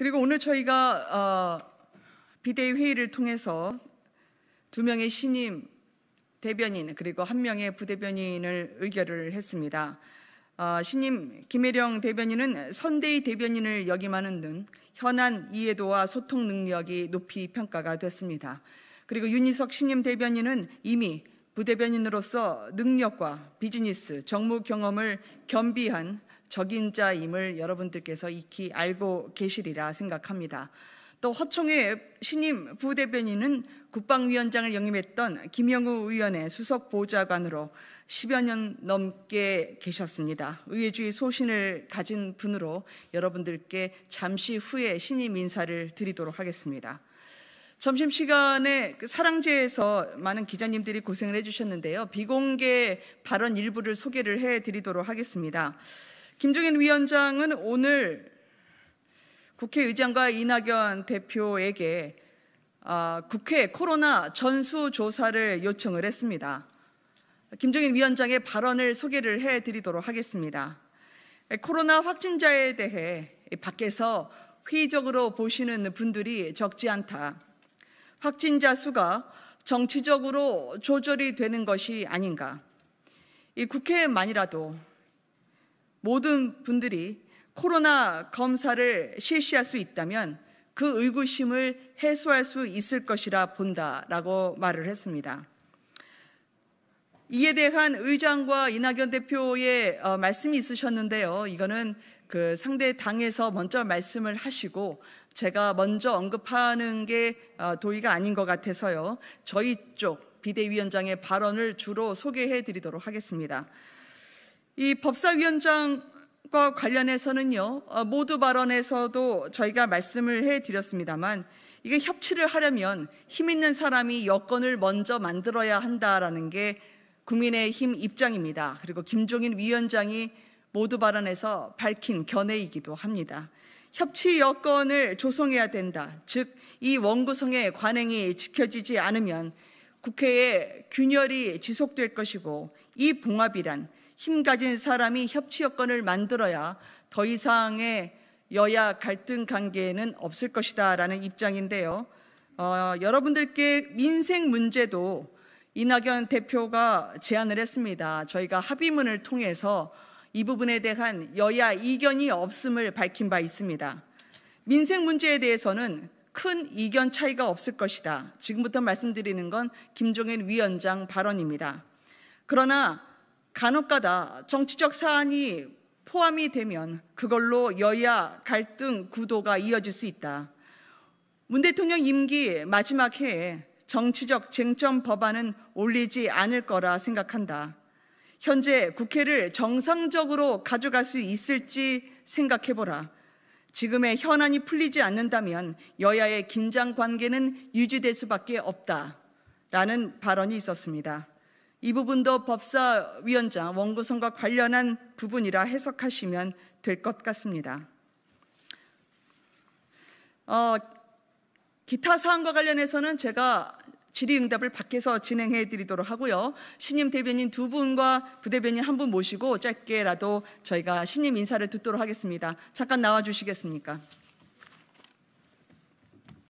그리고 오늘 저희가 어, 비대위 회의를 통해서 두 명의 신임 대변인 그리고 한 명의 부대변인을 의결을 했습니다. 어, 신임 김혜령 대변인은 선대위 대변인을 역임하는 등 현안 이해도와 소통 능력이 높이 평가가 됐습니다. 그리고 윤희석 신임 대변인은 이미 부대변인으로서 능력과 비즈니스, 정무 경험을 겸비한 적인 자임을 여러분들께서 익히 알고 계시리라 생각합니다. 또 허총의 신임 부대변인은 국방위원장을 영임했던 김영우 의원의 수석 보좌관으로 10여 년 넘게 계셨습니다. 의회주의 소신을 가진 분으로 여러분들께 잠시 후에 신임 인사를 드리도록 하겠습니다. 점심시간에 그 사랑제에서 많은 기자님들이 고생을 해주셨는데요. 비공개 발언 일부를 소개를 해드리도록 하겠습니다. 김종인 위원장은 오늘 국회의장과 이낙연 대표에게 아, 국회 코로나 전수조사를 요청을 했습니다. 김종인 위원장의 발언을 소개를 해드리도록 하겠습니다. 코로나 확진자에 대해 밖에서 회의적으로 보시는 분들이 적지 않다. 확진자 수가 정치적으로 조절이 되는 것이 아닌가. 이 국회만이라도 모든 분들이 코로나 검사를 실시할 수 있다면 그 의구심을 해소할 수 있을 것이라 본다라고 말을 했습니다. 이에 대한 의장과 이낙연 대표의 어, 말씀이 있으셨는데요. 이거는 그 상대 당에서 먼저 말씀을 하시고 제가 먼저 언급하는 게 어, 도의가 아닌 것 같아서요. 저희 쪽 비대위원장의 발언을 주로 소개해 드리도록 하겠습니다. 이 법사위원장과 관련해서는요, 어, 모두 발언에서도 저희가 말씀을 해 드렸습니다만 이게 협치를 하려면 힘 있는 사람이 여건을 먼저 만들어야 한다라는 게 국민의힘 입장입니다. 그리고 김종인 위원장이 모두 발언에서 밝힌 견해이기도 합니다. 협치 여건을 조성해야 된다. 즉, 이 원구성의 관행이 지켜지지 않으면 국회의 균열이 지속될 것이고 이 봉합이란 힘 가진 사람이 협치 여건을 만들어야 더 이상의 여야 갈등 관계에는 없을 것이다라는 입장인데요. 어, 여러분들께 민생 문제도 이낙연 대표가 제안을 했습니다. 저희가 합의문을 통해서 이 부분에 대한 여야 이견이 없음을 밝힌 바 있습니다. 민생 문제에 대해서는 큰 이견 차이가 없을 것이다. 지금부터 말씀드리는 건 김종인 위원장 발언입니다. 그러나 간혹가다 정치적 사안이 포함이 되면 그걸로 여야 갈등 구도가 이어질 수 있다. 문 대통령 임기 마지막 해에 정치적 쟁점 법안은 올리지 않을 거라 생각한다. 현재 국회를 정상적으로 가져갈 수 있을지 생각해보라. 지금의 현안이 풀리지 않는다면 여야의 긴장 관계는 유지될 수밖에 없다. 라는 발언이 있었습니다. 이 부분도 법사위원장 원고성과 관련한 부분이라 해석하시면 될 것 같습니다. 어, 기타 사항과 관련해서는 제가 질의응답을 밖에서 진행해 드리도록 하고요. 신임 대변인 두 분과 부대변인 한 분 모시고 짧게라도 저희가 신임 인사를 듣도록 하겠습니다. 잠깐 나와 주시겠습니까?